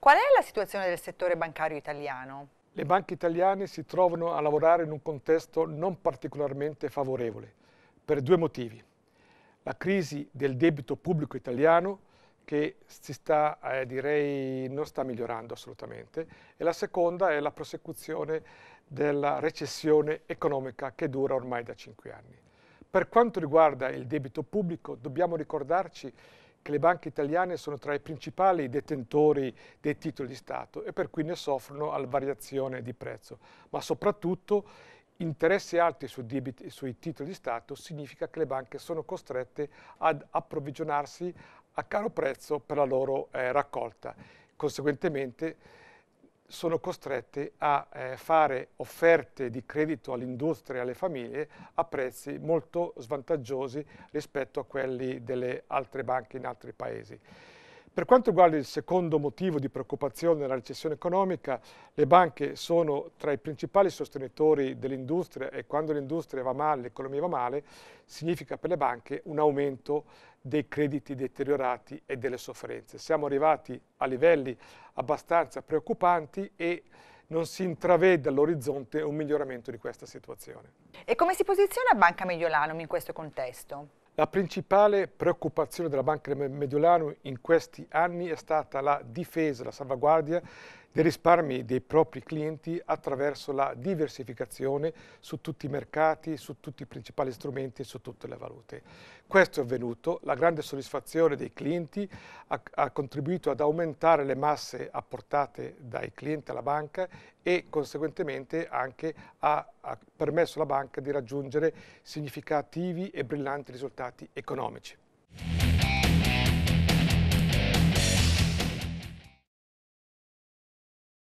Qual è la situazione del settore bancario italiano? Le banche italiane si trovano a lavorare in un contesto non particolarmente favorevole, per due motivi. La crisi del debito pubblico italiano, che si sta, eh, direi, non sta migliorando assolutamente, e la seconda è la prosecuzione della recessione economica che dura ormai da cinque anni. Per quanto riguarda il debito pubblico, dobbiamo ricordarci che le banche italiane sono tra i principali detentori dei titoli di Stato e per cui ne soffrono alla variazione di prezzo, ma soprattutto interessi alti sui, debiti, sui titoli di Stato significa che le banche sono costrette ad approvvigionarsi a caro prezzo per la loro eh, raccolta. Conseguentemente sono costrette a eh, fare offerte di credito all'industria e alle famiglie a prezzi molto svantaggiosi rispetto a quelli delle altre banche in altri paesi. Per quanto riguarda il secondo motivo di preoccupazione della recessione economica, le banche sono tra i principali sostenitori dell'industria e quando l'industria va male, l'economia va male, significa per le banche un aumento dei crediti deteriorati e delle sofferenze. Siamo arrivati a livelli abbastanza preoccupanti e non si intravede all'orizzonte un miglioramento di questa situazione. E come si posiziona Banca Mediolanum in questo contesto? La principale preoccupazione della Banca del Mediolano in questi anni è stata la difesa, la salvaguardia dei risparmi dei propri clienti attraverso la diversificazione su tutti i mercati, su tutti i principali strumenti e su tutte le valute. Questo è avvenuto, la grande soddisfazione dei clienti ha, ha contribuito ad aumentare le masse apportate dai clienti alla banca e conseguentemente anche ha, ha permesso alla banca di raggiungere significativi e brillanti risultati economici.